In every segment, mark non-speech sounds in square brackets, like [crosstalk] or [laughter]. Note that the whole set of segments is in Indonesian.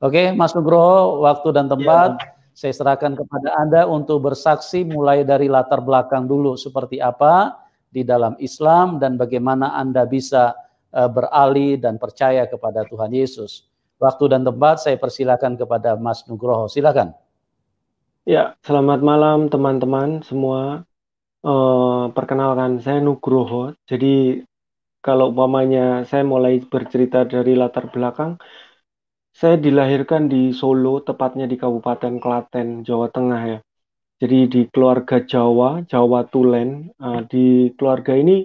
Oke, Mas Nugroho, waktu dan tempat ya. saya serahkan kepada Anda untuk bersaksi mulai dari latar belakang dulu seperti apa di dalam Islam dan bagaimana Anda bisa uh, beralih dan percaya kepada Tuhan Yesus. Waktu dan tempat saya persilakan kepada Mas Nugroho. Silakan. Ya, selamat malam teman-teman semua. Uh, perkenalkan saya Nugroho. Jadi kalau umpamanya saya mulai bercerita dari latar belakang, saya dilahirkan di Solo, tepatnya di Kabupaten Klaten, Jawa Tengah ya. Jadi di keluarga Jawa, Jawa Tulen, uh, di keluarga ini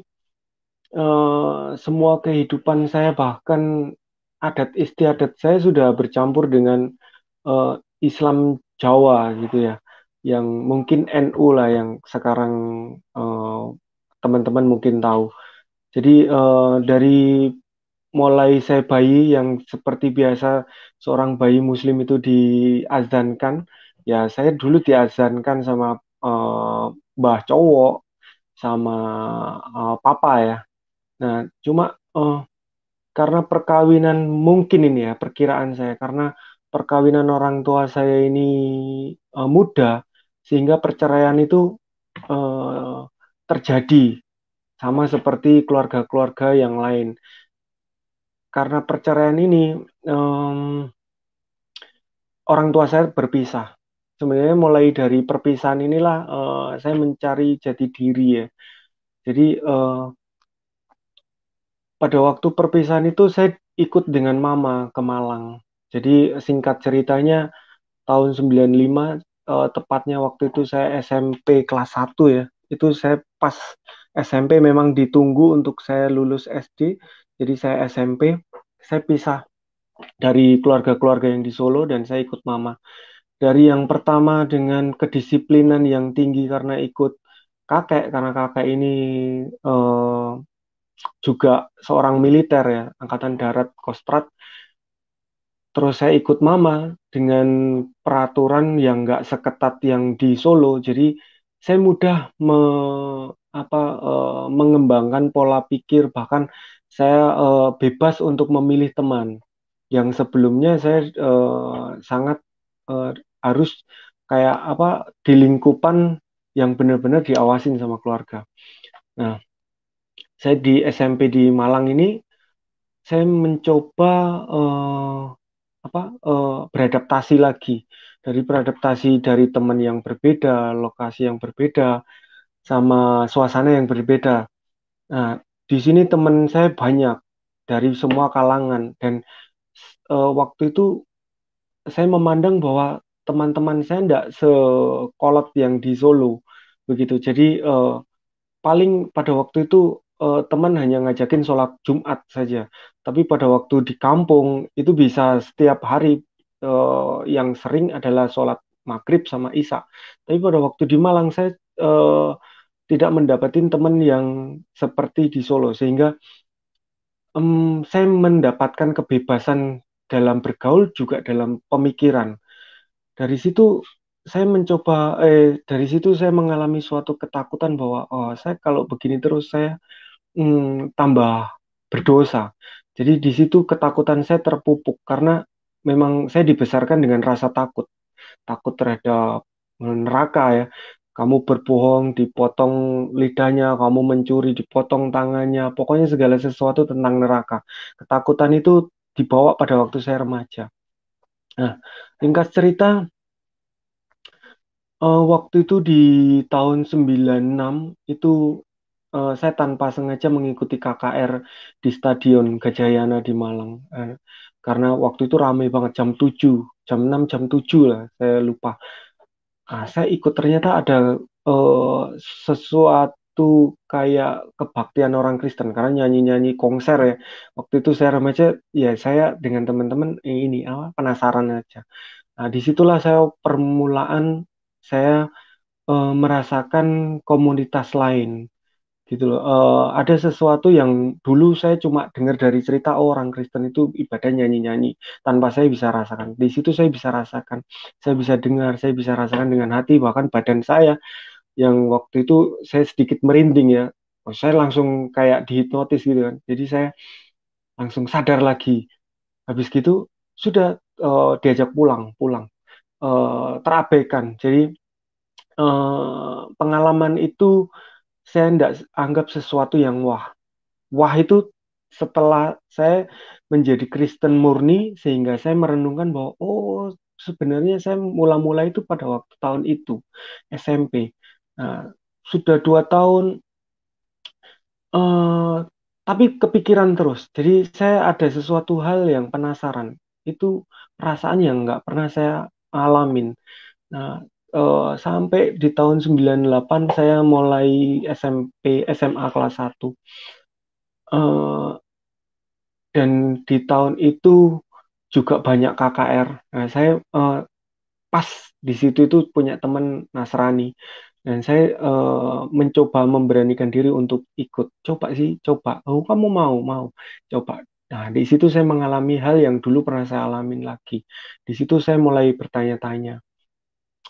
uh, semua kehidupan saya bahkan adat istiadat saya sudah bercampur dengan uh, Islam Jawa gitu ya. Yang mungkin NU lah yang sekarang teman-teman uh, mungkin tahu. Jadi uh, dari mulai saya bayi yang seperti biasa seorang bayi muslim itu diazankan ya saya dulu diazankan sama uh, mbah cowok sama uh, papa ya nah cuma uh, karena perkawinan mungkin ini ya perkiraan saya karena perkawinan orang tua saya ini uh, muda sehingga perceraian itu uh, terjadi sama seperti keluarga-keluarga yang lain karena perceraian ini um, orang tua saya berpisah. Sebenarnya mulai dari perpisahan inilah uh, saya mencari jati diri ya. Jadi uh, pada waktu perpisahan itu saya ikut dengan mama ke Malang. Jadi singkat ceritanya tahun 95 uh, eh, tepatnya waktu itu saya SMP kelas 1 ya. Itu saya pas SMP memang ditunggu untuk saya lulus SD. Jadi saya SMP saya pisah dari keluarga-keluarga yang di Solo dan saya ikut mama. Dari yang pertama dengan kedisiplinan yang tinggi karena ikut kakek karena kakek ini eh, juga seorang militer ya, angkatan darat Kostrad. Terus saya ikut mama dengan peraturan yang nggak seketat yang di Solo. Jadi saya mudah me, apa, eh, mengembangkan pola pikir bahkan saya uh, bebas untuk memilih teman yang sebelumnya saya uh, sangat uh, harus kayak apa di lingkupan yang benar-benar diawasin sama keluarga. Nah, saya di SMP di Malang ini saya mencoba uh, apa uh, beradaptasi lagi dari beradaptasi dari teman yang berbeda, lokasi yang berbeda, sama suasana yang berbeda. Nah, di sini teman saya banyak dari semua kalangan dan uh, waktu itu saya memandang bahwa teman-teman saya tidak sekolot yang di Solo begitu. Jadi uh, paling pada waktu itu uh, teman hanya ngajakin sholat Jumat saja. Tapi pada waktu di kampung itu bisa setiap hari uh, yang sering adalah sholat maghrib sama isya. Tapi pada waktu di Malang saya uh, tidak mendapatkan teman yang seperti di Solo sehingga um, saya mendapatkan kebebasan dalam bergaul juga dalam pemikiran dari situ saya mencoba eh dari situ saya mengalami suatu ketakutan bahwa oh saya kalau begini terus saya tambah berdosa jadi di situ ketakutan saya terpupuk karena memang saya dibesarkan dengan rasa takut takut terhadap neraka ya kamu berbohong dipotong lidahnya, kamu mencuri dipotong tangannya, pokoknya segala sesuatu tentang neraka. Ketakutan itu dibawa pada waktu saya remaja. Nah, ringkas cerita uh, waktu itu di tahun 96 itu uh, saya tanpa sengaja mengikuti KKR di Stadion Gajayana di Malang. Uh, karena waktu itu ramai banget jam 7, jam 6, jam 7 lah, saya lupa ah, saya ikut ternyata ada uh, sesuatu kayak kebaktian orang Kristen karena nyanyi-nyanyi konser ya waktu itu saya remaja ya saya dengan teman-teman eh, ini apa penasaran aja nah disitulah saya permulaan saya uh, merasakan komunitas lain gitu loh. Uh, ada sesuatu yang dulu saya cuma dengar dari cerita oh, orang Kristen itu ibadah nyanyi-nyanyi tanpa saya bisa rasakan. Di situ saya bisa rasakan, saya bisa dengar, saya bisa rasakan dengan hati bahkan badan saya yang waktu itu saya sedikit merinding ya. Oh, saya langsung kayak dihipnotis gitu kan. Jadi saya langsung sadar lagi. Habis gitu sudah uh, diajak pulang, pulang. Uh, terabaikan. Jadi uh, pengalaman itu saya tidak anggap sesuatu yang wah. Wah itu setelah saya menjadi Kristen murni sehingga saya merenungkan bahwa oh sebenarnya saya mula-mula itu pada waktu tahun itu SMP. Nah, sudah dua tahun uh, tapi kepikiran terus. Jadi saya ada sesuatu hal yang penasaran. Itu perasaan yang nggak pernah saya alamin. Nah, uh, sampai di tahun 98 saya mulai SMP SMA kelas 1 uh, eh, dan di tahun itu juga banyak KKR nah saya uh, pas di situ itu punya teman Nasrani dan saya uh, mencoba memberanikan diri untuk ikut coba sih coba oh kamu mau mau coba nah di situ saya mengalami hal yang dulu pernah saya alamin lagi di situ saya mulai bertanya-tanya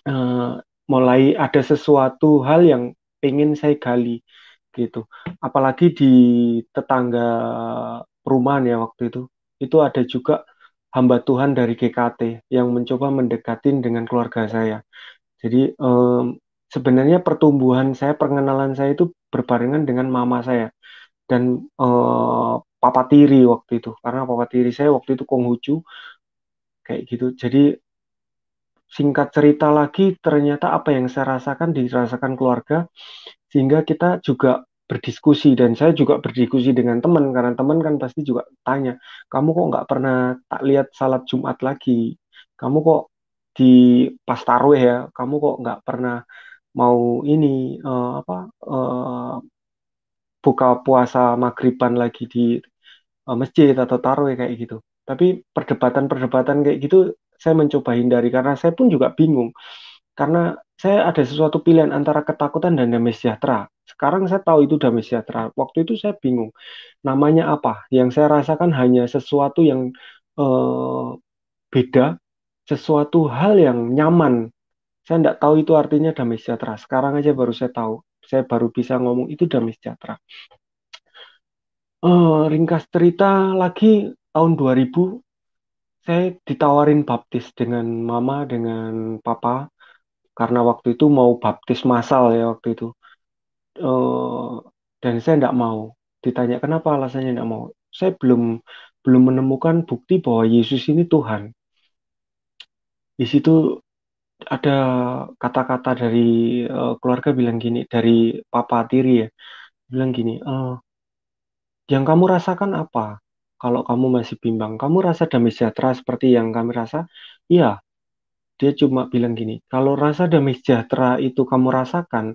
uh, mulai ada sesuatu hal yang ingin saya gali gitu. Apalagi di tetangga perumahan ya waktu itu, itu ada juga hamba Tuhan dari GKT yang mencoba mendekatin dengan keluarga saya. Jadi um, sebenarnya pertumbuhan saya, pengenalan saya itu berbarengan dengan mama saya dan um, papa tiri waktu itu, karena papa tiri saya waktu itu Konghucu kayak gitu. Jadi singkat cerita lagi ternyata apa yang saya rasakan dirasakan keluarga sehingga kita juga berdiskusi dan saya juga berdiskusi dengan teman karena teman kan pasti juga tanya kamu kok nggak pernah tak lihat salat Jumat lagi kamu kok di pas taruh ya kamu kok nggak pernah mau ini uh, apa uh, buka puasa maghriban lagi di uh, masjid atau taruh kayak gitu tapi perdebatan-perdebatan kayak gitu saya mencoba hindari karena saya pun juga bingung karena saya ada sesuatu pilihan antara ketakutan dan damai sejahtera. Sekarang saya tahu itu damai sejahtera. Waktu itu saya bingung namanya apa. Yang saya rasakan hanya sesuatu yang eh, beda, sesuatu hal yang nyaman. Saya tidak tahu itu artinya damai sejahtera. Sekarang aja baru saya tahu. Saya baru bisa ngomong itu damai sejahtera. Eh, ringkas cerita lagi tahun 2000 saya ditawarin baptis dengan mama dengan papa karena waktu itu mau baptis massal ya waktu itu uh, dan saya tidak mau ditanya kenapa alasannya tidak mau saya belum belum menemukan bukti bahwa Yesus ini Tuhan di situ ada kata-kata dari uh, keluarga bilang gini dari papa tiri ya bilang gini uh, yang kamu rasakan apa kalau kamu masih bimbang, kamu rasa damai sejahtera seperti yang kami rasa? Iya, dia cuma bilang gini, kalau rasa damai sejahtera itu kamu rasakan,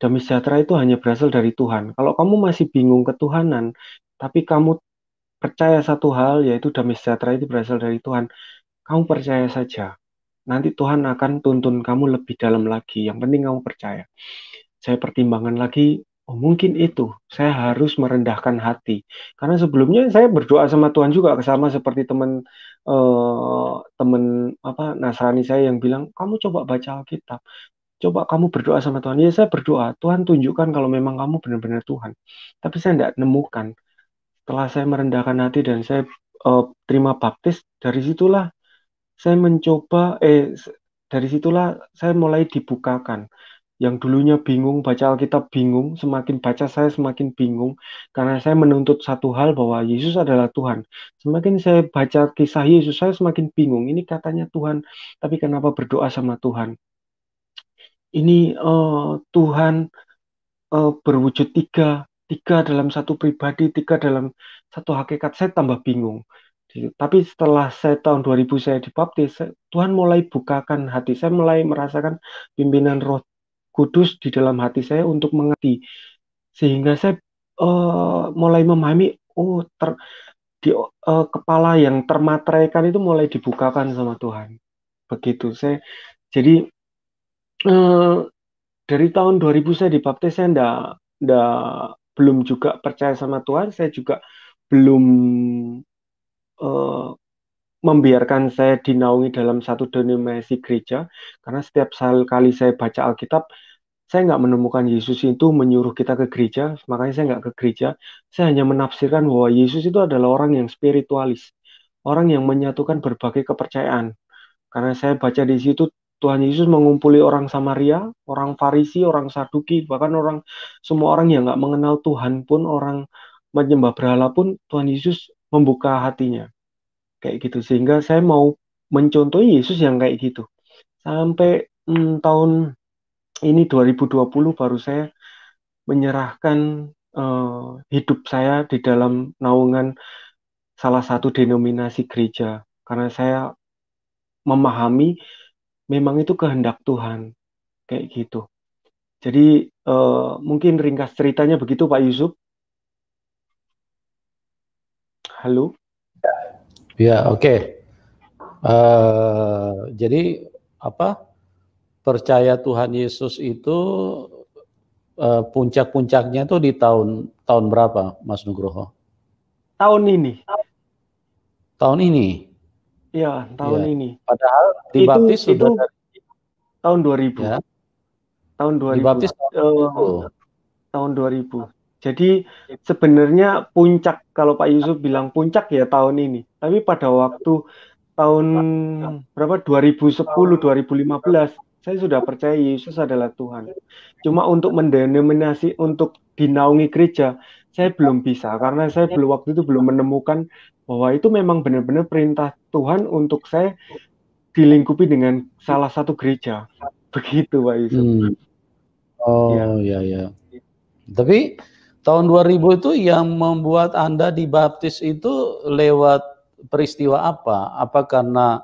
damai sejahtera itu hanya berasal dari Tuhan. Kalau kamu masih bingung ketuhanan, tapi kamu percaya satu hal, yaitu damai sejahtera itu berasal dari Tuhan, kamu percaya saja. Nanti Tuhan akan tuntun kamu lebih dalam lagi. Yang penting kamu percaya. Saya pertimbangan lagi Oh, mungkin itu saya harus merendahkan hati karena sebelumnya saya berdoa sama Tuhan juga sama seperti teman eh, teman apa Nasrani saya yang bilang kamu coba baca Alkitab coba kamu berdoa sama Tuhan ya saya berdoa Tuhan tunjukkan kalau memang kamu benar-benar Tuhan tapi saya tidak nemukan setelah saya merendahkan hati dan saya eh, terima baptis dari situlah saya mencoba eh dari situlah saya mulai dibukakan yang dulunya bingung baca Alkitab bingung, semakin baca saya semakin bingung karena saya menuntut satu hal bahwa Yesus adalah Tuhan. Semakin saya baca kisah Yesus saya semakin bingung. Ini katanya Tuhan, tapi kenapa berdoa sama Tuhan? Ini uh, Tuhan uh, berwujud tiga, tiga dalam satu pribadi, tiga dalam satu hakikat. Saya tambah bingung. Tapi setelah saya tahun 2000 saya dibaptis, Tuhan mulai bukakan hati saya, mulai merasakan pimpinan roh kudus di dalam hati saya untuk mengerti sehingga saya uh, mulai memahami oh ter, di uh, kepala yang termateraikan itu mulai dibukakan sama Tuhan begitu saya jadi uh, dari tahun 2000 saya dibaptis saya ndak ndak belum juga percaya sama Tuhan saya juga belum uh, membiarkan saya dinaungi dalam satu denominasi gereja karena setiap kali saya baca Alkitab saya nggak menemukan Yesus itu menyuruh kita ke gereja makanya saya nggak ke gereja saya hanya menafsirkan bahwa Yesus itu adalah orang yang spiritualis orang yang menyatukan berbagai kepercayaan karena saya baca di situ Tuhan Yesus mengumpuli orang Samaria, orang Farisi, orang Saduki, bahkan orang semua orang yang nggak mengenal Tuhan pun, orang menyembah berhala pun Tuhan Yesus membuka hatinya kayak gitu sehingga saya mau mencontohi Yesus yang kayak gitu sampai hmm, tahun ini 2020 baru saya menyerahkan uh, hidup saya di dalam naungan salah satu denominasi gereja karena saya memahami memang itu kehendak Tuhan kayak gitu jadi uh, mungkin ringkas ceritanya begitu Pak Yusuf halo Ya, oke. Okay. Uh, eh, jadi apa? Percaya Tuhan Yesus itu uh, puncak-puncaknya itu di tahun tahun berapa, Mas Nugroho? Tahun ini. Tahun ini. Ya, tahun ya. ini. Padahal dibaptis itu, sudah itu dari, tahun 2000. Ya. Tahun 2000. Dibaptis uh, tahun 2000. Eh, jadi sebenarnya puncak kalau Pak Yusuf bilang puncak ya tahun ini tapi pada waktu tahun berapa 2010 2015 saya sudah percaya Yesus adalah Tuhan. Cuma untuk mendenominasi untuk dinaungi gereja, saya belum bisa karena saya belum waktu itu belum menemukan bahwa itu memang benar-benar perintah Tuhan untuk saya dilingkupi dengan salah satu gereja. Begitu Pak Yusuf. Hmm. Oh ya. ya ya. Tapi tahun 2000 itu yang membuat Anda dibaptis itu lewat peristiwa apa? Apa karena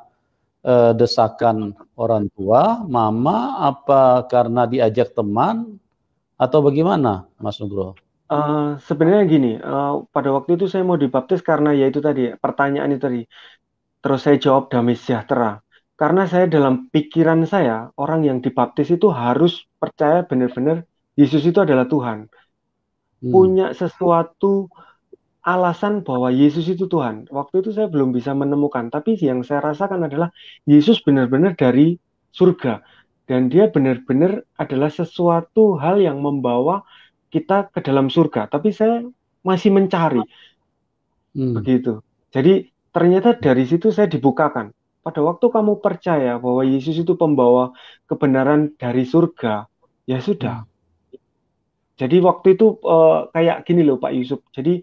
eh, desakan orang tua, mama, apa karena diajak teman, atau bagaimana, Mas Nugroho? Uh, sebenarnya gini, uh, pada waktu itu saya mau dibaptis karena ya itu tadi pertanyaan itu tadi. Terus saya jawab damai sejahtera. Karena saya dalam pikiran saya orang yang dibaptis itu harus percaya benar-benar Yesus itu adalah Tuhan. Hmm. Punya sesuatu alasan bahwa Yesus itu Tuhan. Waktu itu saya belum bisa menemukan, tapi yang saya rasakan adalah Yesus benar-benar dari surga dan dia benar-benar adalah sesuatu hal yang membawa kita ke dalam surga. Tapi saya masih mencari. Hmm. Begitu. Jadi ternyata dari situ saya dibukakan. Pada waktu kamu percaya bahwa Yesus itu pembawa kebenaran dari surga, ya sudah. Hmm. Jadi waktu itu uh, kayak gini loh Pak Yusuf. Jadi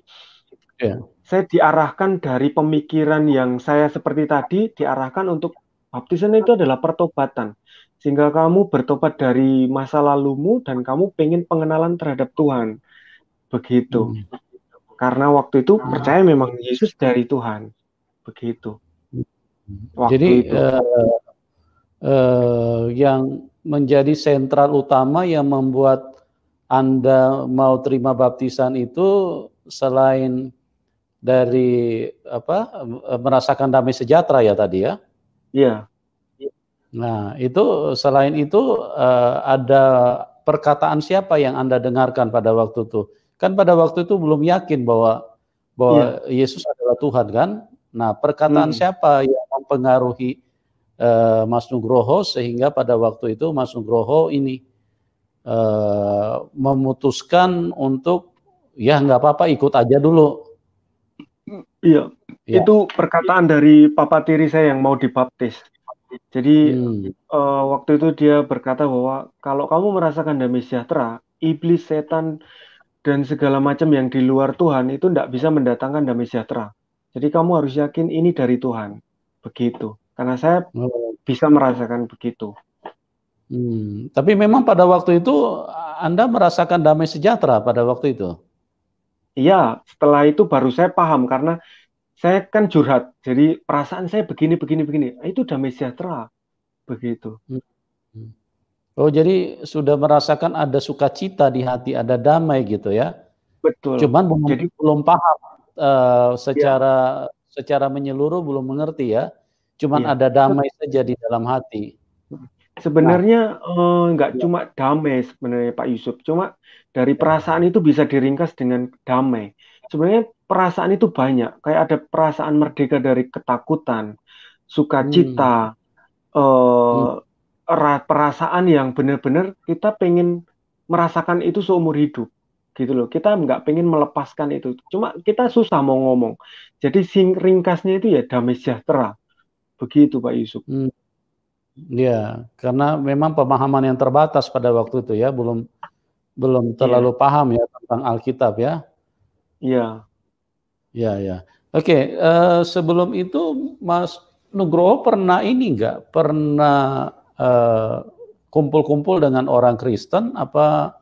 Ya. saya diarahkan dari pemikiran yang saya seperti tadi diarahkan untuk baptisan itu adalah pertobatan sehingga kamu bertobat dari masa lalumu dan kamu pengen pengenalan terhadap Tuhan begitu hmm. karena waktu itu ah. percaya memang Yesus dari Tuhan begitu hmm. waktu jadi itu. Uh, uh, yang menjadi sentral utama yang membuat anda mau terima baptisan itu selain dari apa eh, merasakan damai sejahtera ya tadi ya. Iya. Nah, itu selain itu uh, ada perkataan siapa yang Anda dengarkan pada waktu itu? Kan pada waktu itu belum yakin bahwa bahwa ya. Yesus adalah Tuhan kan? Nah, perkataan hmm. siapa yang mempengaruhi uh, Mas Nugroho sehingga pada waktu itu Mas Nugroho ini uh, memutuskan untuk ya nggak apa-apa ikut aja dulu Iya, ya. itu perkataan dari papa tiri saya yang mau dibaptis. Jadi hmm. uh, waktu itu dia berkata bahwa kalau kamu merasakan damai sejahtera, iblis, setan, dan segala macam yang di luar Tuhan itu tidak bisa mendatangkan damai sejahtera. Jadi kamu harus yakin ini dari Tuhan, begitu. Karena saya hmm. bisa merasakan begitu. Hmm. Tapi memang pada waktu itu Anda merasakan damai sejahtera pada waktu itu. Iya, setelah itu baru saya paham karena saya kan curhat. Jadi perasaan saya begini begini begini. Ah, itu damai sejahtera. Begitu. Hmm. Hmm. Oh, jadi sudah merasakan ada sukacita di hati, ada damai gitu ya. Betul. Cuman belum jadi, belum paham uh, secara ya. secara menyeluruh belum mengerti ya. Cuman ya. ada damai saja di dalam hati. Sebenarnya nah. Eh, nggak nah. uh, cuma damai sebenarnya Pak Yusuf, cuma dari ya. perasaan itu bisa diringkas dengan damai. Sebenarnya perasaan itu banyak, kayak ada perasaan merdeka dari ketakutan, sukacita, hmm. uh, hmm. perasaan yang benar-benar kita pengen merasakan itu seumur hidup gitu loh kita nggak pengen melepaskan itu cuma kita susah mau ngomong jadi sing ringkasnya itu ya damai sejahtera begitu Pak Yusuf hmm. Iya, karena memang pemahaman yang terbatas pada waktu itu ya, belum belum iya. terlalu ya. paham ya tentang Alkitab ya. Iya. Iya, ya. Oke, okay, uh, eh, sebelum itu Mas Nugroho pernah ini enggak? Pernah eh, kumpul-kumpul uh, dengan orang Kristen apa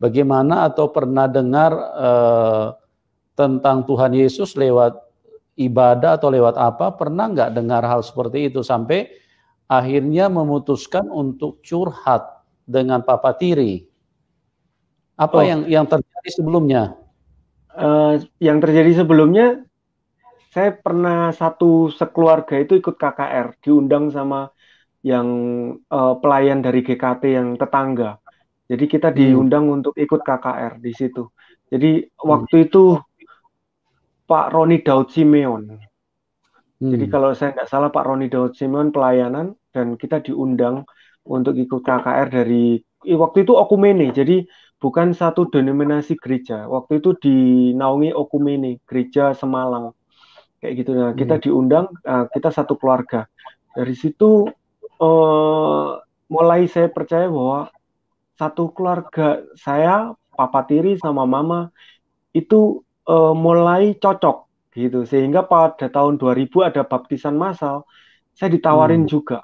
bagaimana atau pernah dengar uh, tentang Tuhan Yesus lewat ibadah atau lewat apa? Pernah enggak dengar hal seperti itu sampai akhirnya memutuskan untuk curhat dengan Papa Tiri. Apa oh. yang yang terjadi sebelumnya? Uh, yang terjadi sebelumnya, saya pernah satu sekeluarga itu ikut KKR, diundang sama yang uh, pelayan dari GKT yang tetangga. Jadi kita hmm. diundang untuk ikut KKR di situ. Jadi hmm. waktu itu Pak Roni Daud Simeon, Hmm. Jadi kalau saya nggak salah Pak Roni Daud Simon pelayanan dan kita diundang untuk ikut KKR dari waktu itu okumene. Jadi bukan satu denominasi gereja. Waktu itu dinaungi okumene, gereja Semalang. Kayak gitu. Nah, kita hmm. diundang eh, kita satu keluarga. Dari situ eh, mulai saya percaya bahwa satu keluarga saya, papa tiri sama mama itu eh, mulai cocok gitu sehingga pada tahun 2000 ada baptisan massal saya ditawarin hmm. juga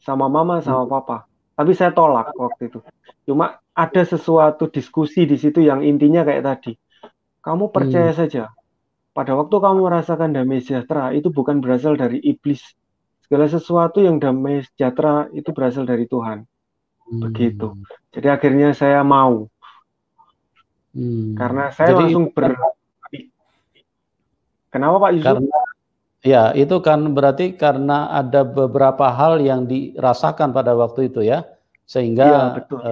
sama mama sama hmm. papa tapi saya tolak waktu itu cuma ada sesuatu diskusi di situ yang intinya kayak tadi kamu percaya hmm. saja pada waktu kamu merasakan damai sejahtera itu bukan berasal dari iblis segala sesuatu yang damai sejahtera itu berasal dari Tuhan hmm. begitu jadi akhirnya saya mau hmm. karena saya jadi, langsung ber Kenapa Pak Yusuf? Karena, ya, itu kan berarti karena ada beberapa hal yang dirasakan pada waktu itu ya, sehingga ya, betul. Uh,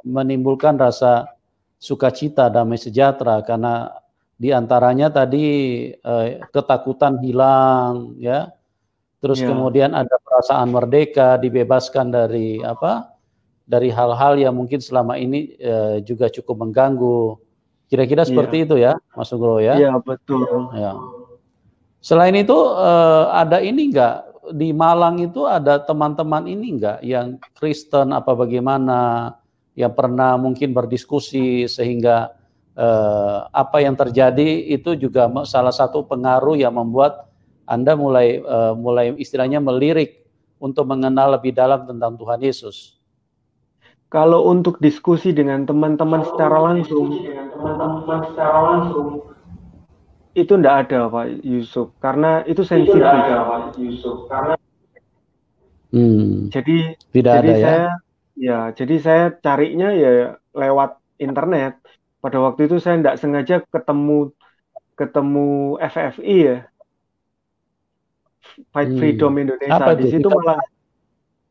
menimbulkan rasa sukacita damai sejahtera karena diantaranya tadi uh, ketakutan hilang ya, terus ya. kemudian ada perasaan merdeka, dibebaskan dari apa? dari hal-hal yang mungkin selama ini uh, juga cukup mengganggu Kira-kira iya. seperti iya. itu ya, Mas Sugro ya? Iya betul. Ya. Selain itu eh, ada ini enggak di Malang itu ada teman-teman ini enggak yang Kristen apa bagaimana yang pernah mungkin berdiskusi sehingga eh, apa yang terjadi itu juga salah satu pengaruh yang membuat anda mulai uh, mulai istilahnya melirik untuk mengenal lebih dalam tentang Tuhan Yesus. Kalau untuk diskusi dengan teman-teman secara langsung, teman-teman secara langsung itu tidak ada Pak Yusuf karena itu sensitif. Itu ada, Pak Yusuf karena hmm. jadi tidak jadi ada ya? saya, ya. ya jadi saya carinya ya lewat internet. Pada waktu itu saya tidak sengaja ketemu ketemu FFI ya Fight hmm. Freedom hmm. Indonesia. di situ malah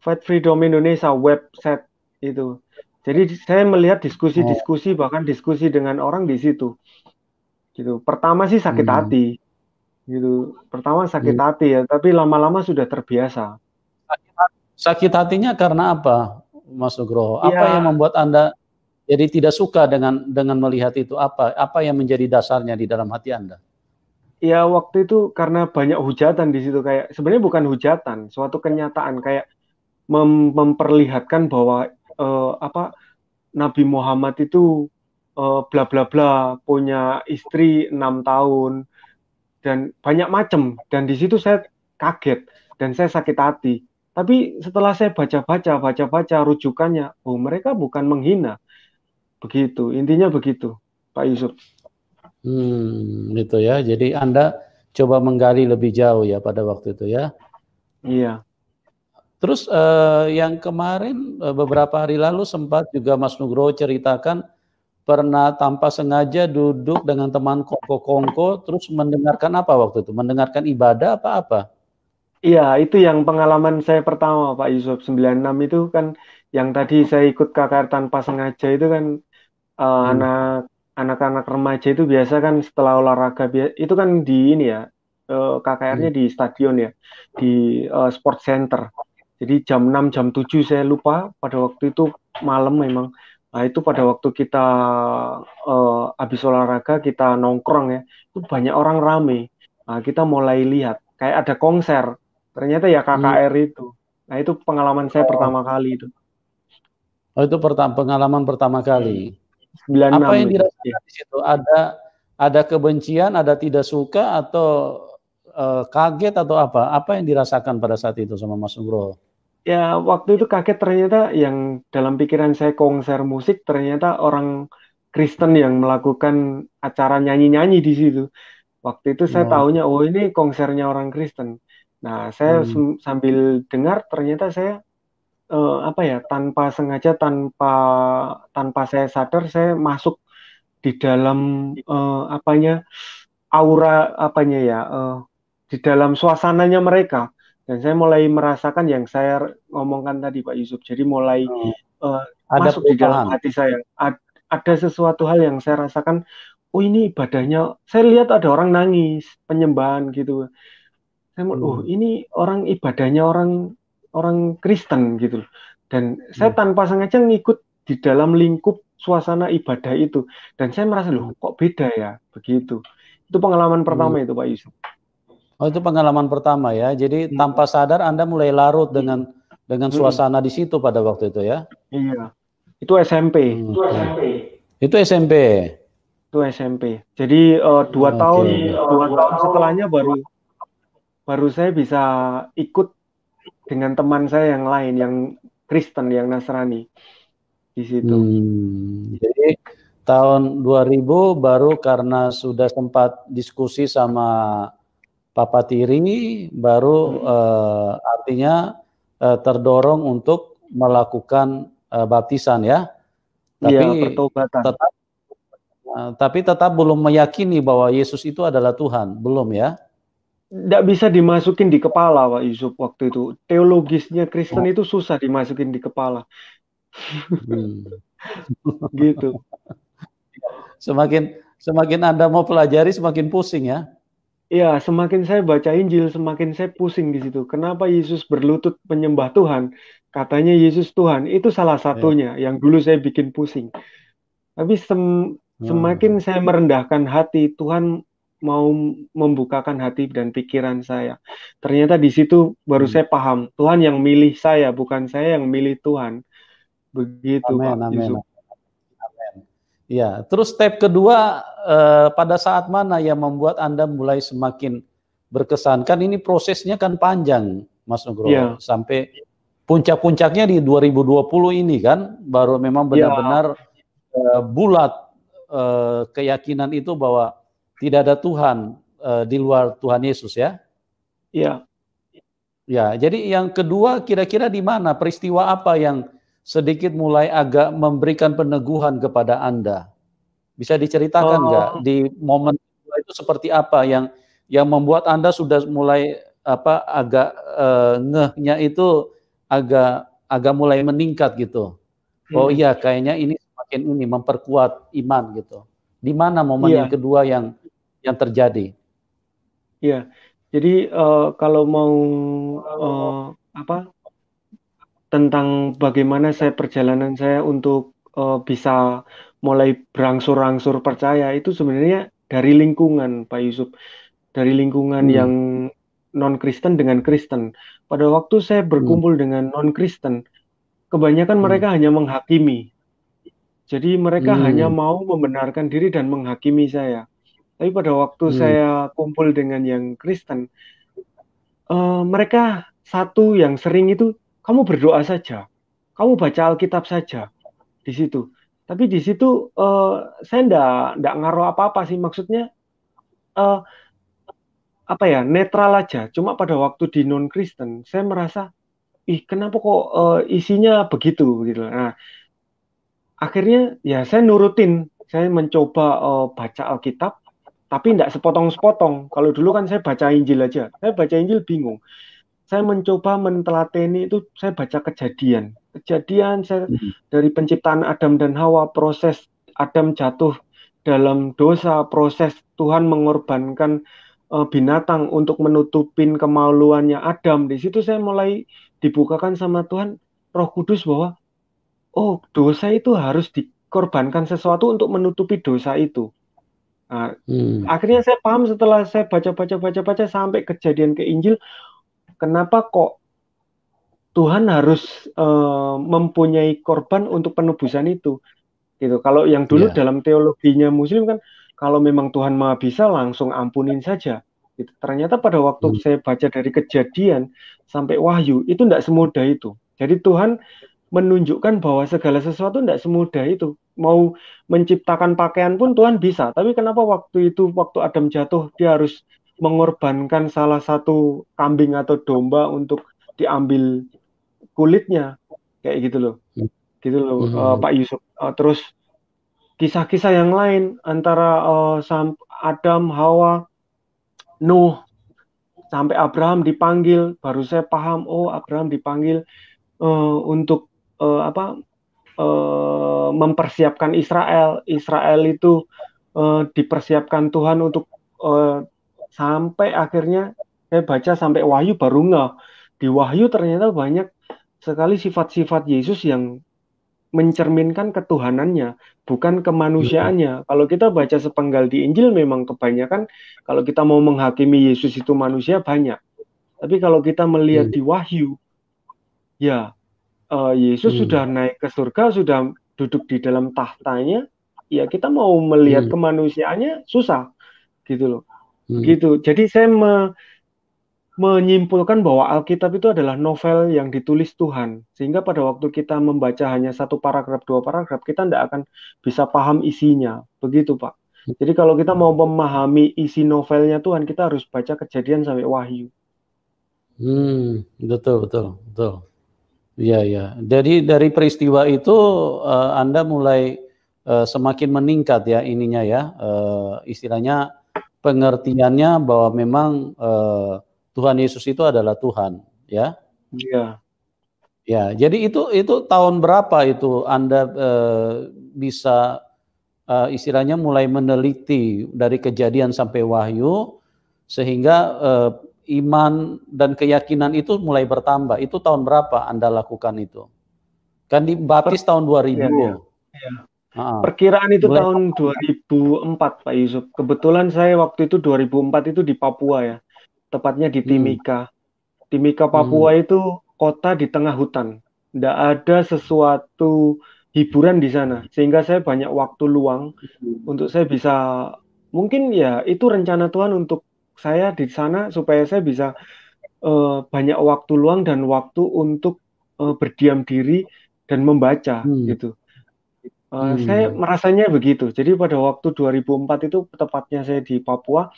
Fight Freedom Indonesia website itu. Jadi saya melihat diskusi-diskusi oh. bahkan diskusi dengan orang di situ. Gitu. Pertama sih sakit hmm. hati. Gitu. Pertama sakit hmm. hati ya, tapi lama-lama sudah terbiasa. Sakit hatinya karena apa, Mas Nugroho? Apa ya. yang membuat Anda jadi tidak suka dengan dengan melihat itu apa apa yang menjadi dasarnya di dalam hati anda ya waktu itu karena banyak hujatan di situ kayak sebenarnya bukan hujatan suatu kenyataan kayak mem memperlihatkan bahwa uh, apa Nabi Muhammad itu uh, bla bla bla punya istri enam tahun dan banyak macam dan di situ saya kaget dan saya sakit hati. Tapi setelah saya baca-baca, baca-baca rujukannya, oh mereka bukan menghina. Begitu, intinya begitu, Pak Yusuf. Hmm, gitu ya. Jadi Anda coba menggali lebih jauh ya pada waktu itu ya. Iya. Terus uh, yang kemarin uh, beberapa hari lalu sempat juga Mas Nugroho ceritakan pernah tanpa sengaja duduk dengan teman kongko-kongko terus mendengarkan apa waktu itu? Mendengarkan ibadah apa-apa? Iya, itu yang pengalaman saya pertama Pak Yusuf 96 itu kan yang tadi saya ikut KKR tanpa sengaja itu kan uh, hmm. anak anak-anak remaja itu biasa kan setelah olahraga itu kan di ini ya uh, KKR-nya hmm. di stadion ya di uh, sport center. Jadi jam 6, jam 7 saya lupa pada waktu itu malam memang. Nah, itu pada waktu kita uh, habis olahraga kita nongkrong ya. Itu banyak orang rame. Nah, kita mulai lihat kayak ada konser. Ternyata ya KKR hmm. itu. Nah, itu pengalaman saya oh. pertama kali itu. Oh, itu pertama pengalaman pertama kali. 96 Apa yang dirasakan ya. di situ? Ada ada kebencian, ada tidak suka atau uh, kaget atau apa? Apa yang dirasakan pada saat itu sama Mas Nugroho? ya waktu itu kaget ternyata yang dalam pikiran saya konser musik ternyata orang Kristen yang melakukan acara nyanyi-nyanyi di situ. Waktu itu saya iya. tahunya oh ini konsernya orang Kristen. Nah, saya hmm. sambil dengar ternyata saya uh, apa ya tanpa sengaja tanpa tanpa saya sadar saya masuk di dalam uh, apanya aura apanya ya uh, di dalam suasananya mereka dan saya mulai merasakan yang saya ngomongkan tadi Pak Yusuf. Jadi mulai hmm. uh, ada masuk di dalam hati saya. Ad, ada sesuatu hal yang saya rasakan. Oh ini ibadahnya. Saya lihat ada orang nangis penyembahan gitu. Saya mau, oh, hmm. oh ini orang ibadahnya orang orang Kristen gitu. Dan hmm. saya tanpa sengaja ngikut di dalam lingkup suasana ibadah itu. Dan saya merasa loh kok beda ya begitu. Itu pengalaman pertama hmm. itu Pak Yusuf. Oh itu pengalaman pertama ya. Jadi hmm. tanpa sadar Anda mulai larut dengan hmm. dengan hmm. suasana hmm. di situ pada waktu itu ya. Iya. Itu SMP. Hmm. Itu SMP. Itu SMP. Itu SMP. Jadi uh, dua okay. tahun dua tahun setelahnya baru baru saya bisa ikut dengan teman saya yang lain yang Kristen yang Nasrani di situ. Hmm. Jadi tahun 2000 baru karena sudah sempat diskusi sama papa tiri baru uh, artinya uh, terdorong untuk melakukan uh, baptisan ya. Tapi ya, pertobatan. tetap uh, tapi tetap belum meyakini bahwa Yesus itu adalah Tuhan, belum ya? Tidak bisa dimasukin di kepala, Pak Yusuf waktu itu. Teologisnya Kristen oh. itu susah dimasukin di kepala. Hmm. [laughs] gitu. Semakin semakin Anda mau pelajari semakin pusing ya. Iya, semakin saya baca Injil, semakin saya pusing di situ. Kenapa Yesus berlutut menyembah Tuhan? Katanya Yesus Tuhan. Itu salah iya. satunya ya. yang dulu saya bikin pusing. Tapi sem hmm. semakin saya merendahkan hati, Tuhan mau membukakan hati dan pikiran saya. Ternyata di situ baru hmm. saya paham, Tuhan yang milih saya, bukan saya yang milih Tuhan. Begitu amen, Pak amen. Yusuf. Ya, terus step kedua eh, pada saat mana yang membuat Anda mulai semakin berkesan? Kan ini prosesnya kan panjang, Mas Nugroho, ya. sampai puncak-puncaknya di 2020 ini kan baru memang iya. benar-benar ya. eh, bulat eh, keyakinan itu bahwa tidak ada Tuhan eh, di luar Tuhan Yesus ya. Iya. Ya, jadi yang kedua kira-kira di mana peristiwa apa yang sedikit mulai agak memberikan peneguhan kepada Anda. Bisa diceritakan enggak oh. di momen itu seperti apa yang yang membuat Anda sudah mulai apa agak eh, ngehnya itu agak agak mulai meningkat gitu. Oh hmm. Oh iya kayaknya ini semakin ini memperkuat iman gitu. Di mana momen yeah. yang kedua yang yang terjadi? Iya. Yeah. Jadi uh, kalau mau uh, apa tentang bagaimana saya perjalanan saya untuk uh, bisa mulai berangsur-angsur percaya itu sebenarnya dari lingkungan Pak Yusuf dari lingkungan hmm. yang non Kristen dengan Kristen pada waktu saya hmm. berkumpul hmm. dengan non Kristen kebanyakan hmm. mereka hanya menghakimi jadi mereka hmm. hanya mau membenarkan diri dan menghakimi saya tapi pada waktu hmm. saya kumpul dengan yang Kristen uh, mereka satu yang sering itu kamu berdoa saja, kamu baca Alkitab saja di situ. Tapi di situ uh, saya ndak ngaruh apa-apa sih maksudnya uh, apa ya netral aja. Cuma pada waktu di non Kristen saya merasa ih kenapa kok uh, isinya begitu gitu. Nah akhirnya ya saya nurutin, saya mencoba uh, baca Alkitab tapi tidak sepotong-sepotong. Kalau dulu kan saya baca Injil aja, saya baca Injil bingung saya mencoba mentelateni itu saya baca kejadian kejadian saya hmm. dari penciptaan Adam dan Hawa proses Adam jatuh dalam dosa proses Tuhan mengorbankan uh, binatang untuk menutupin kemaluannya Adam di situ saya mulai dibukakan sama Tuhan Roh Kudus bahwa oh dosa itu harus dikorbankan sesuatu untuk menutupi dosa itu Nah, hmm. Akhirnya saya paham setelah saya baca-baca baca-baca sampai kejadian ke Injil, kenapa kok Tuhan harus uh, mempunyai korban untuk penebusan itu gitu kalau yang dulu yeah. dalam teologinya muslim kan kalau memang Tuhan maha bisa langsung ampunin saja gitu. ternyata pada waktu hmm. saya baca dari kejadian sampai wahyu itu tidak semudah itu jadi Tuhan menunjukkan bahwa segala sesuatu tidak semudah itu mau menciptakan pakaian pun Tuhan bisa tapi kenapa waktu itu waktu Adam jatuh dia harus mengorbankan salah satu kambing atau domba untuk diambil kulitnya kayak gitu loh gitu loh hmm. uh, Pak Yusuf uh, terus kisah-kisah yang lain antara uh, Sam, Adam Hawa Nuh sampai Abraham dipanggil baru saya paham oh Abraham dipanggil uh, untuk uh, apa uh, mempersiapkan Israel Israel itu uh, dipersiapkan Tuhan untuk uh, sampai akhirnya saya baca sampai Wahyu baru nggak di Wahyu ternyata banyak sekali sifat-sifat Yesus yang mencerminkan ketuhanannya, bukan kemanusiaannya. Kalau kita baca sepenggal di Injil memang kebanyakan kalau kita mau menghakimi Yesus itu manusia banyak. Tapi kalau kita melihat hmm. di Wahyu, ya uh, Yesus hmm. sudah naik ke surga, sudah duduk di dalam tahtanya. Ya kita mau melihat hmm. kemanusiaannya susah, gitu loh. Hmm. Gitu. Jadi saya me, menyimpulkan bahwa Alkitab itu adalah novel yang ditulis Tuhan. Sehingga pada waktu kita membaca hanya satu paragraf, dua paragraf, kita tidak akan bisa paham isinya. Begitu, Pak. Hmm. Jadi kalau kita mau memahami isi novelnya Tuhan, kita harus baca kejadian sampai wahyu. Hmm, betul, betul, betul. Iya, iya. Jadi dari peristiwa itu uh, Anda mulai uh, semakin meningkat ya ininya ya. Uh, istilahnya pengertiannya bahwa memang uh, Tuhan Yesus itu adalah Tuhan, ya. Iya. Ya, jadi itu itu tahun berapa itu Anda uh, bisa uh, istilahnya mulai meneliti dari kejadian sampai wahyu sehingga uh, iman dan keyakinan itu mulai bertambah. Itu tahun berapa Anda lakukan itu? Kan dibaptis tahun 2000. Iya, iya. iya. Perkiraan itu mulai tahun 2004 Pak Yusuf. Kebetulan saya waktu itu 2004 itu di Papua ya. Tepatnya di hmm. Timika. Hmm. Timika Papua hmm. itu kota di tengah hutan. Tidak ada sesuatu hiburan di sana. Sehingga saya banyak waktu luang hmm. untuk saya bisa mungkin ya itu rencana Tuhan untuk saya di sana supaya saya bisa uh, banyak waktu luang dan waktu untuk uh, berdiam diri dan membaca hmm. gitu Uh, hmm. Saya merasanya begitu. Jadi pada waktu 2004 itu tepatnya saya di Papua,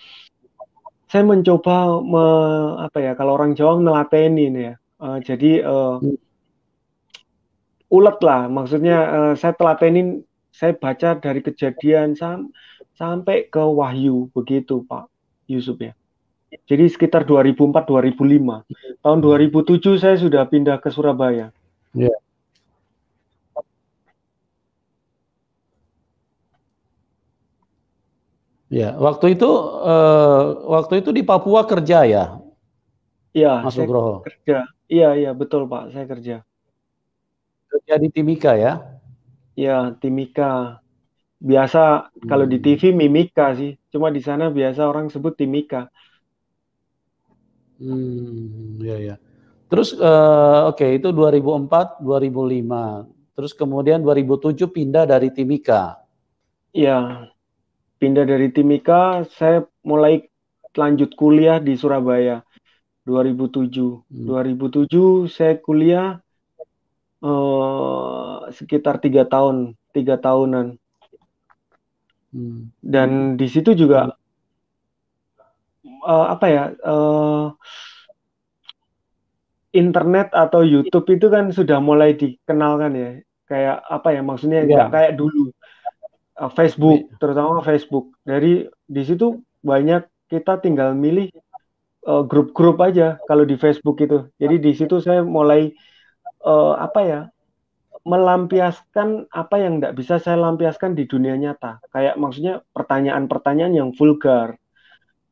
saya mencoba me, apa ya kalau orang Jawa ngelatenin ya. Uh, jadi uh, ulet lah, maksudnya uh, saya telatenin, saya baca dari kejadian sam sampai ke Wahyu begitu Pak Yusuf ya. Jadi sekitar 2004-2005. Tahun 2007 hmm. saya sudah pindah ke Surabaya. Yeah. Ya, waktu itu uh, waktu itu di Papua kerja ya. Iya, Mas Nugroho. Kerja. Iya, iya, betul Pak, saya kerja. Kerja di Timika ya? Iya, Timika. Biasa hmm. kalau di hmm. TV Mimika sih, cuma di sana biasa orang sebut Timika. Hmm, ya ya. Terus eh, oke, okay, itu 2004, 2005. Terus kemudian 2007 pindah dari Timika. Iya pindah dari Timika saya mulai lanjut kuliah di Surabaya 2007 hmm. 2007 saya kuliah uh, sekitar tiga tahun tiga tahunan hmm. dan di situ juga hmm. Eh, apa ya uh, internet atau YouTube itu kan sudah mulai dikenalkan ya kayak apa ya maksudnya iya. nggak ya. kayak dulu uh, Facebook, iya. terutama Facebook. Dari di situ banyak kita tinggal milih eh, grup-grup aja kalau di Facebook itu. Jadi di situ saya mulai uh, apa ya? melampiaskan apa yang tidak bisa saya lampiaskan di dunia nyata. Kayak maksudnya pertanyaan-pertanyaan yang vulgar,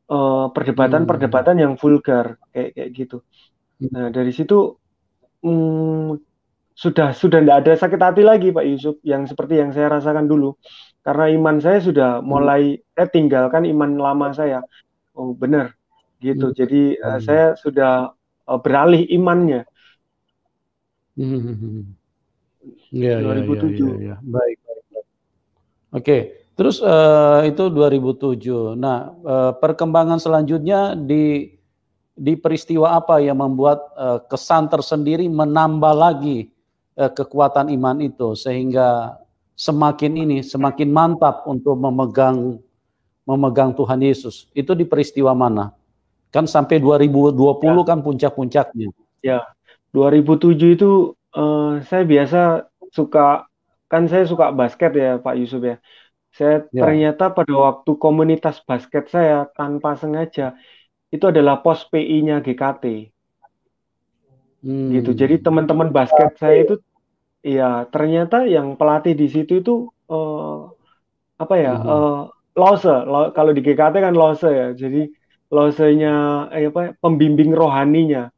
uh, perdebatan-perdebatan hmm. yang vulgar kayak kayak gitu. Hmm. Nah dari situ hmm, sudah sudah tidak ada sakit hati lagi Pak Yusuf yang seperti yang saya rasakan dulu karena iman saya sudah hmm. mulai saya eh, tinggalkan iman lama saya oh benar gitu hmm. jadi eh, hmm. saya sudah uh, beralih imannya hmm. yeah, 2007 yeah, yeah, yeah. baik baik. oke okay. terus uh, itu 2007 nah uh, perkembangan selanjutnya di di peristiwa apa yang membuat uh, kesan tersendiri menambah lagi eh, kekuatan iman itu sehingga semakin ini semakin mantap untuk memegang memegang Tuhan Yesus. Itu di peristiwa mana? Kan sampai 2020 ya. kan puncak-puncaknya. Ya. 2007 itu eh, saya biasa suka kan saya suka basket ya Pak Yusuf ya. Saya ya. ternyata pada waktu komunitas basket saya tanpa sengaja itu adalah pos PI-nya GKT. Hmm. Gitu. Jadi teman-teman basket saya itu ya ternyata yang pelatih di situ itu uh, apa ya? Hmm. Uh, lo, kalau di GKT kan Lause ya. Jadi Lausenya eh, apa pembimbing rohaninya.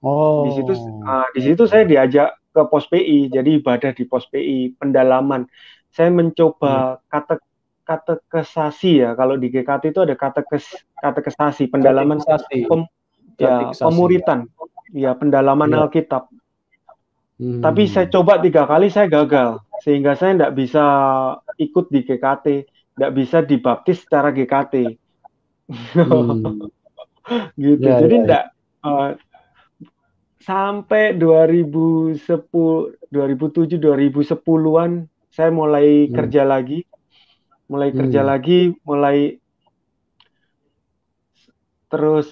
Oh. Di situ uh, di situ saya diajak ke pos PI, jadi ibadah di pos PI, pendalaman. Saya mencoba hmm. kata katekesasi ya kalau di GKT itu ada katekes katekesasi pendalaman kesasi Pem, ya pemuritan ya pendalaman ya. Alkitab. Hmm. Tapi saya coba tiga kali saya gagal sehingga saya tidak bisa ikut di GKT, tidak bisa dibaptis secara GKT. Hmm. [laughs] gitu. Ya, Jadi tidak ya. uh, sampai 2010 2007 2010-an saya mulai hmm. kerja lagi. Mulai hmm. kerja lagi, mulai terus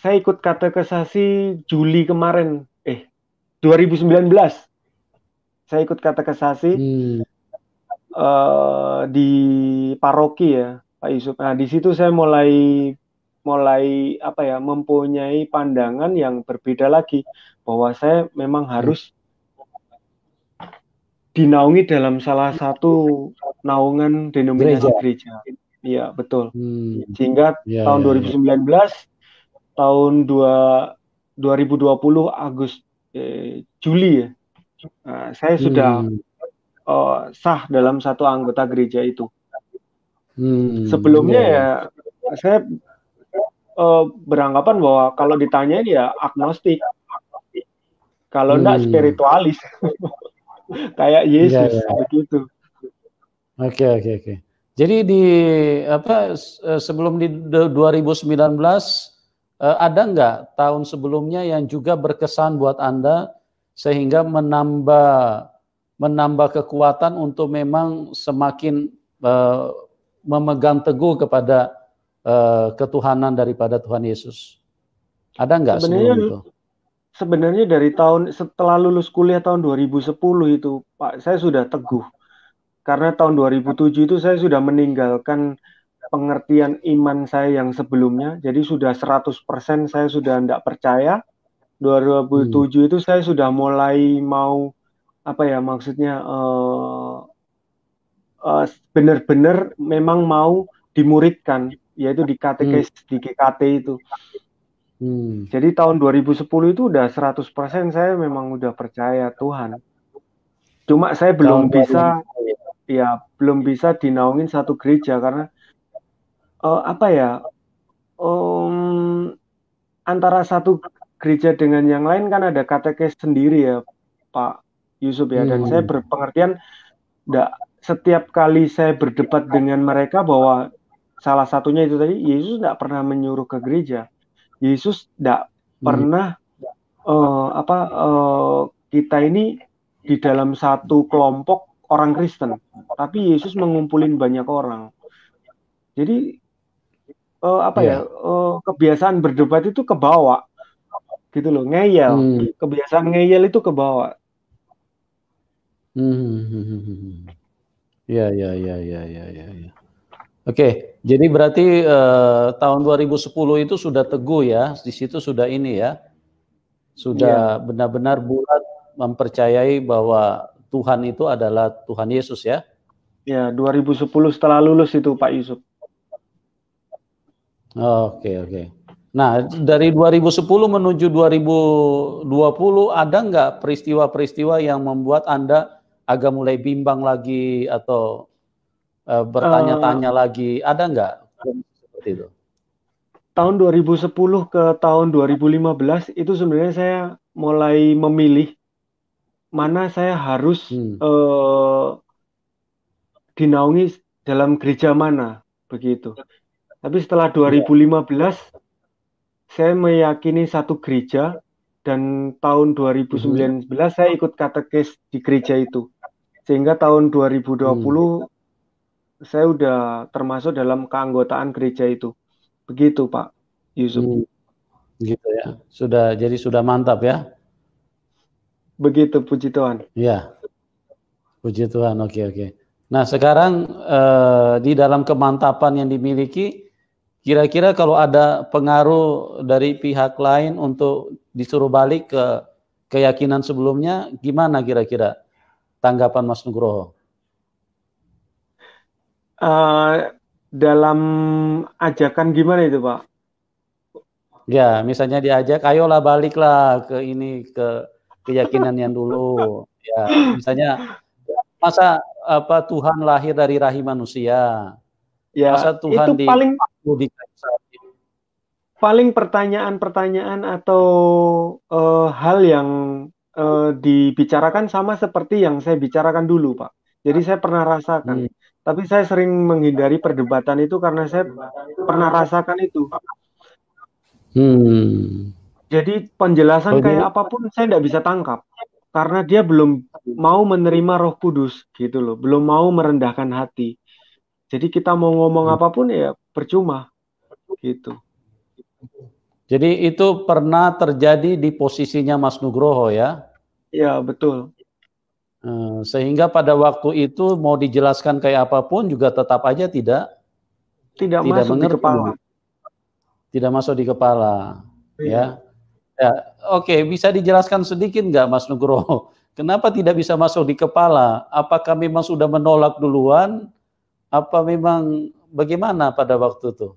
saya ikut kesasi Juli kemarin eh 2019 saya ikut katekisasi hmm. uh, eh, di paroki ya Pak Yusuf nah di situ saya mulai mulai apa ya mempunyai pandangan yang berbeda lagi bahwa saya memang hmm. harus dinaungi dalam salah satu naungan denominasi gereja. Iya, betul. Hmm. Sehingga ya, tahun ya, 2019 ya tahun dua 2020 Agus eh, Juli ya. Nah, saya sudah hmm. Oh, sah dalam satu anggota gereja itu. Hmm. Sebelumnya iya, iya. ya saya uh, beranggapan bahwa kalau ditanya ya agnostik. Kalau hmm. enggak spiritualis. [laughs] Kayak iya, Yesus ya, ya. begitu. Oke okay, oke okay, oke. Okay. Jadi di apa eh, sebelum di 2019 Eh, ada nggak tahun sebelumnya yang juga berkesan buat Anda sehingga menambah menambah kekuatan untuk memang semakin uh, memegang teguh kepada uh, ketuhanan daripada Tuhan Yesus? Ada nggak sebenarnya, sebelum itu? Sebenarnya dari tahun setelah lulus kuliah tahun 2010 itu Pak saya sudah teguh karena tahun 2007 itu saya sudah meninggalkan pengertian iman saya yang sebelumnya. Jadi sudah 100% saya sudah tidak percaya. 2007 hmm. itu saya sudah mulai mau apa ya maksudnya uh, uh, benar-benar memang mau dimuridkan yaitu di katekes hmm. di GKT itu. Hmm. Jadi tahun 2010 itu udah 100% saya memang udah percaya Tuhan. Cuma saya belum tahun bisa ya belum bisa dinaungin satu gereja karena uh, apa ya um, antara satu gereja dengan yang lain kan ada katekes sendiri ya Pak Yusuf ya hmm. dan saya berpengertian enggak setiap kali saya berdebat dengan mereka bahwa salah satunya itu tadi Yesus tidak pernah menyuruh ke gereja Yesus tidak hmm. pernah uh, apa uh, kita ini di dalam satu kelompok orang Kristen tapi Yesus mengumpulin banyak orang jadi uh, apa yeah. ya uh, kebiasaan berdebat itu kebawa gitu loh ngeyel hmm. kebiasaan ngeyel itu kebawa hmm ya ya ya ya ya ya, ya. oke okay. jadi berarti uh, tahun 2010 itu sudah teguh ya di situ sudah ini ya sudah iya. benar-benar yeah. bulat mempercayai bahwa Tuhan itu adalah Tuhan Yesus ya ya 2010 setelah lulus itu Pak Yusuf Oke, okay, oke. Okay, okay. Nah, dari 2010 menuju 2020 ada nggak peristiwa-peristiwa yang membuat Anda agak mulai bimbang lagi atau uh, bertanya-tanya uh, lagi? Ada nggak seperti itu? Tahun 2010 ke tahun 2015 itu sebenarnya saya mulai memilih mana saya harus hmm. uh, dinaungi dalam gereja mana begitu. Tapi setelah 2015 ya. saya meyakini satu gereja dan tahun 2019 hmm. saya ikut katekes di gereja itu. Sehingga tahun 2020 hmm. saya udah termasuk dalam keanggotaan gereja itu. Begitu Pak Yusuf. Hmm. Gitu ya. Sudah jadi sudah mantap ya. Begitu puji Tuhan. Iya. Puji Tuhan. Oke, oke. Nah, sekarang eh, di dalam kemantapan yang dimiliki Kira-kira kalau ada pengaruh dari pihak lain untuk disuruh balik ke keyakinan sebelumnya, gimana kira-kira tanggapan Mas Nugroho? Uh, dalam ajakan gimana itu Pak? Ya, misalnya diajak, ayolah baliklah ke ini ke keyakinan yang dulu. Ya, misalnya masa apa Tuhan lahir dari rahim manusia? Ya, masa Tuhan itu di... paling Paling pertanyaan-pertanyaan atau uh, hal yang uh, dibicarakan sama seperti yang saya bicarakan dulu, Pak. Jadi saya pernah rasakan. Hmm. Tapi saya sering menghindari perdebatan itu karena saya pernah rasakan itu. Hmm. Jadi penjelasan oh, kayak apapun saya tidak bisa tangkap karena dia belum mau menerima Roh Kudus gitu loh, belum mau merendahkan hati. Jadi kita mau ngomong hmm. apapun ya percuma gitu. Jadi itu pernah terjadi di posisinya Mas Nugroho ya? Ya betul. Eh, sehingga pada waktu itu mau dijelaskan kayak apapun juga tetap aja tidak tidak, tidak masuk mengerti. di kepala. Tidak masuk di kepala, iya. ya. Ya, oke. Bisa dijelaskan sedikit nggak, Mas Nugroho? [laughs] Kenapa tidak bisa masuk di kepala? Apakah memang sudah menolak duluan? Apa memang bagaimana pada waktu itu?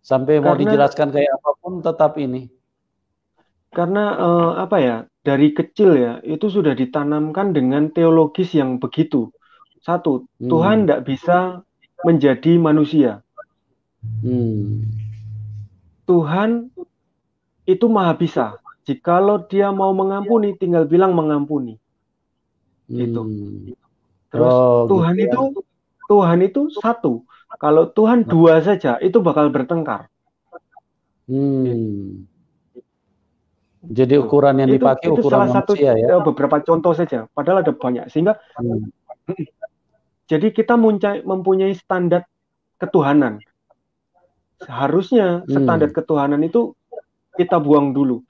Sampai karena, mau dijelaskan kayak apapun tetap ini. Karena uh, apa ya? Dari kecil ya, itu sudah ditanamkan dengan teologis yang begitu. Satu, hmm. Tuhan tidak bisa menjadi manusia. Hmm. Tuhan itu maha bisa. Jikalau dia mau mengampuni, tinggal bilang mengampuni. Gitu. Hmm. Itu. Terus oh, gitu Tuhan gitu itu Tuhan itu satu. Kalau Tuhan nah. dua saja itu bakal bertengkar. Hmm. Jadi ukuran yang dipakai itu, ukuran salah satu ya. Eh, beberapa contoh saja, padahal ada banyak. Sehingga hmm. jadi kita mempunyai standar ketuhanan. Seharusnya hmm. standar hmm. ketuhanan itu kita buang dulu.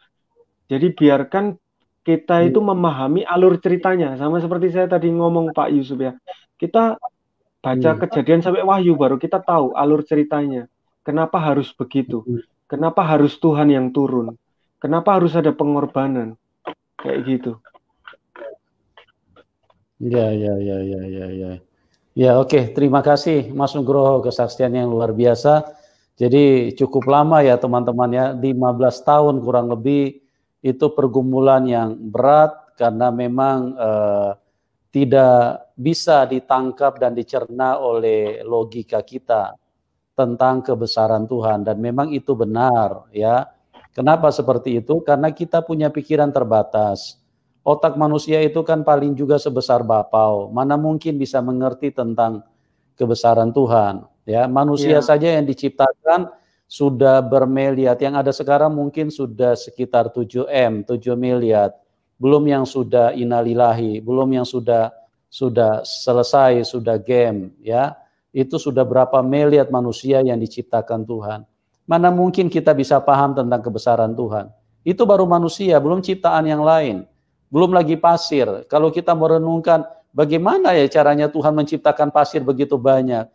Jadi biarkan kita itu hmm. memahami alur ceritanya sama seperti saya tadi ngomong Pak Yusuf ya. Kita baca hmm. kejadian sampai wahyu baru kita tahu alur ceritanya. Kenapa harus begitu? Hmm. Kenapa harus Tuhan yang turun? Kenapa harus ada pengorbanan? Kayak gitu. Ya, ya, ya, ya, ya, ya. Ya, oke. Okay. Terima kasih Mas Nugroho kesaksian yang luar biasa. Jadi cukup lama ya teman-teman ya, 15 tahun kurang lebih itu pergumulan yang berat karena memang uh, tidak bisa ditangkap dan dicerna oleh logika kita tentang kebesaran Tuhan dan memang itu benar ya. Kenapa seperti itu? Karena kita punya pikiran terbatas. Otak manusia itu kan paling juga sebesar bapau, mana mungkin bisa mengerti tentang kebesaran Tuhan. Ya, manusia yeah. saja yang diciptakan sudah bermiliat. yang ada sekarang mungkin sudah sekitar 7 M, 7 miliar belum yang sudah inalilahi, belum yang sudah sudah selesai, sudah game, ya. Itu sudah berapa miliar manusia yang diciptakan Tuhan. Mana mungkin kita bisa paham tentang kebesaran Tuhan? Itu baru manusia, belum ciptaan yang lain. Belum lagi pasir. Kalau kita merenungkan bagaimana ya caranya Tuhan menciptakan pasir begitu banyak.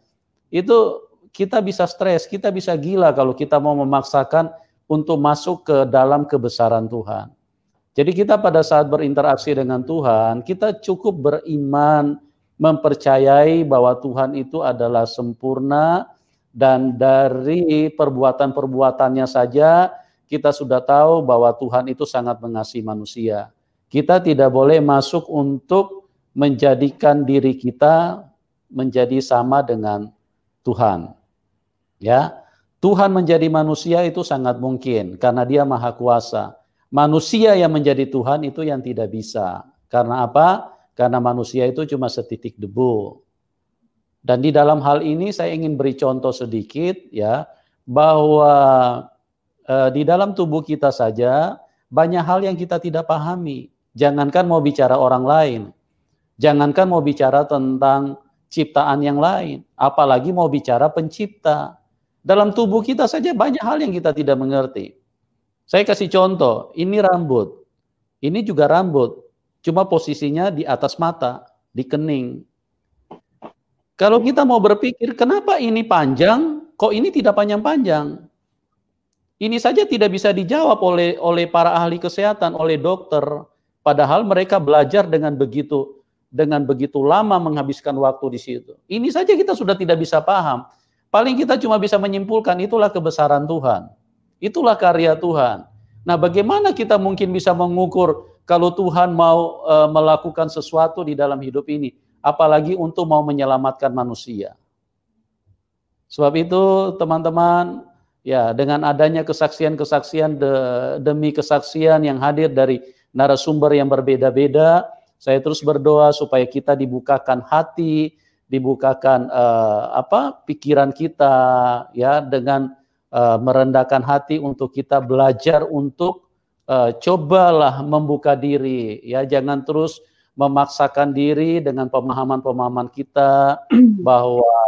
Itu kita bisa stres, kita bisa gila kalau kita mau memaksakan untuk masuk ke dalam kebesaran Tuhan. Jadi kita pada saat berinteraksi dengan Tuhan, kita cukup beriman, mempercayai bahwa Tuhan itu adalah sempurna dan dari perbuatan-perbuatannya saja kita sudah tahu bahwa Tuhan itu sangat mengasihi manusia. Kita tidak boleh masuk untuk menjadikan diri kita menjadi sama dengan Tuhan. Ya. Tuhan menjadi manusia itu sangat mungkin karena dia maha kuasa manusia yang menjadi Tuhan itu yang tidak bisa. Karena apa? Karena manusia itu cuma setitik debu. Dan di dalam hal ini saya ingin beri contoh sedikit ya bahwa eh, di dalam tubuh kita saja banyak hal yang kita tidak pahami. Jangankan mau bicara orang lain. Jangankan mau bicara tentang ciptaan yang lain, apalagi mau bicara pencipta. Dalam tubuh kita saja banyak hal yang kita tidak mengerti. Saya kasih contoh, ini rambut. Ini juga rambut, cuma posisinya di atas mata, di kening. Kalau kita mau berpikir, kenapa ini panjang, kok ini tidak panjang-panjang? Ini saja tidak bisa dijawab oleh oleh para ahli kesehatan, oleh dokter. Padahal mereka belajar dengan begitu dengan begitu lama menghabiskan waktu di situ. Ini saja kita sudah tidak bisa paham. Paling kita cuma bisa menyimpulkan itulah kebesaran Tuhan. Itulah karya Tuhan. Nah, bagaimana kita mungkin bisa mengukur kalau Tuhan mau e, melakukan sesuatu di dalam hidup ini, apalagi untuk mau menyelamatkan manusia. Sebab itu, teman-teman, ya, dengan adanya kesaksian-kesaksian de, demi kesaksian yang hadir dari narasumber yang berbeda-beda, saya terus berdoa supaya kita dibukakan hati, dibukakan e, apa pikiran kita ya dengan uh, merendahkan hati untuk kita belajar untuk uh, cobalah membuka diri ya jangan terus memaksakan diri dengan pemahaman-pemahaman kita [clears throat] bahwa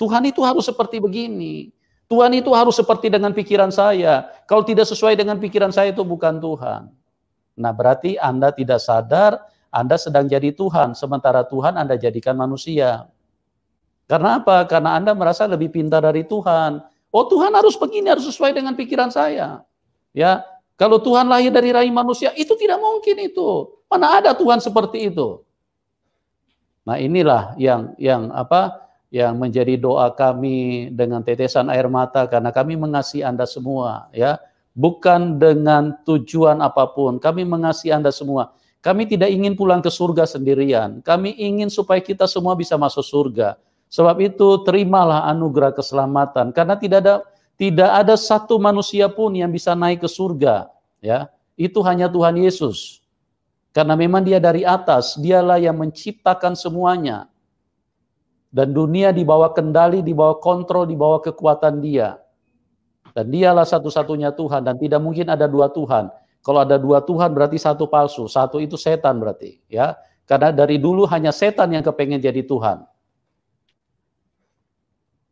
Tuhan itu harus seperti begini. Tuhan itu harus seperti dengan pikiran saya. Kalau tidak sesuai dengan pikiran saya itu bukan Tuhan. Nah, berarti Anda tidak sadar Anda sedang jadi Tuhan sementara Tuhan Anda jadikan manusia. Karena apa? Karena Anda merasa lebih pintar dari Tuhan. Oh Tuhan harus begini, harus sesuai dengan pikiran saya. Ya, kalau Tuhan lahir dari rahim manusia, itu tidak mungkin itu. Mana ada Tuhan seperti itu? Nah inilah yang yang apa yang menjadi doa kami dengan tetesan air mata karena kami mengasihi Anda semua ya bukan dengan tujuan apapun kami mengasihi Anda semua kami tidak ingin pulang ke surga sendirian kami ingin supaya kita semua bisa masuk surga Sebab itu terimalah anugerah keselamatan karena tidak ada tidak ada satu manusia pun yang bisa naik ke surga, ya. Itu hanya Tuhan Yesus. Karena memang dia dari atas, dialah yang menciptakan semuanya. Dan dunia dibawa kendali, dibawa kontrol, dibawa kekuatan dia. Dan dialah satu-satunya Tuhan dan tidak mungkin ada dua Tuhan. Kalau ada dua Tuhan berarti satu palsu, satu itu setan berarti, ya. Karena dari dulu hanya setan yang kepengen jadi Tuhan.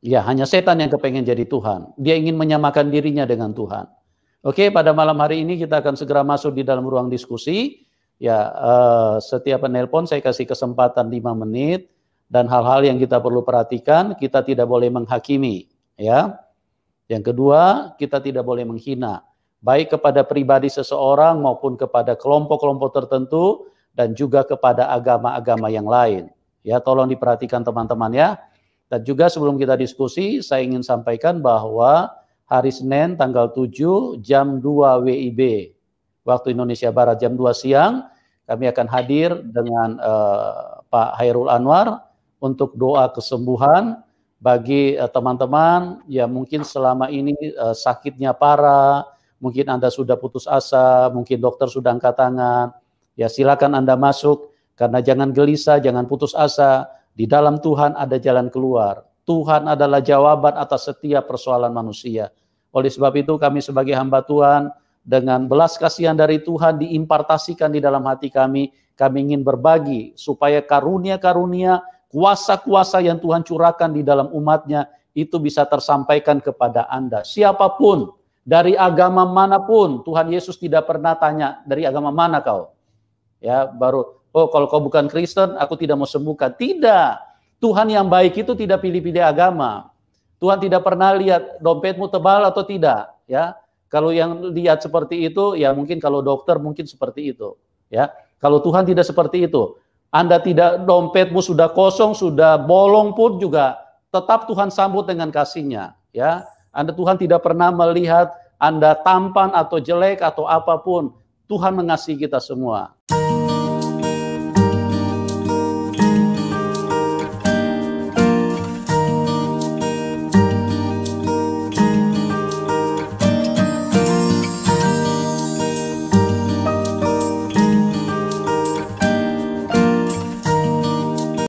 Ya, hanya setan yang kepengen jadi Tuhan. Dia ingin menyamakan dirinya dengan Tuhan. Oke, pada malam hari ini kita akan segera masuk di dalam ruang diskusi. Ya, uh, setiap penelpon saya kasih kesempatan 5 menit dan hal-hal yang kita perlu perhatikan, kita tidak boleh menghakimi, ya. Yang kedua, kita tidak boleh menghina baik kepada pribadi seseorang maupun kepada kelompok-kelompok tertentu dan juga kepada agama-agama yang lain. Ya, tolong diperhatikan teman-teman ya. Dan juga sebelum kita diskusi, saya ingin sampaikan bahwa hari Senin tanggal 7 jam 2 WIB waktu Indonesia Barat jam 2 siang kami akan hadir dengan uh, Pak Hairul Anwar untuk doa kesembuhan bagi eh, teman-teman uh, yang mungkin selama ini uh, sakitnya parah, mungkin Anda sudah putus asa, mungkin dokter sudah angkat tangan. Ya silakan Anda masuk karena jangan gelisah, jangan putus asa. Di dalam Tuhan ada jalan keluar. Tuhan adalah jawaban atas setiap persoalan manusia. Oleh sebab itu kami sebagai hamba Tuhan dengan belas kasihan dari Tuhan diimpartasikan di dalam hati kami. Kami ingin berbagi supaya karunia-karunia, kuasa-kuasa yang Tuhan curahkan di dalam umatnya itu bisa tersampaikan kepada Anda. Siapapun, dari agama manapun, Tuhan Yesus tidak pernah tanya, dari agama mana kau? Ya, baru Oh, kalau kau bukan Kristen, aku tidak mau sembuhkan. Tidak. Tuhan yang baik itu tidak pilih-pilih agama. Tuhan tidak pernah lihat dompetmu tebal atau tidak, ya. Kalau yang lihat seperti itu, ya mungkin kalau dokter mungkin seperti itu, ya. Kalau Tuhan tidak seperti itu, Anda tidak dompetmu sudah kosong, sudah bolong pun juga tetap Tuhan sambut dengan kasihnya, ya. Anda Tuhan tidak pernah melihat Anda tampan atau jelek atau apapun. Tuhan mengasihi kita semua.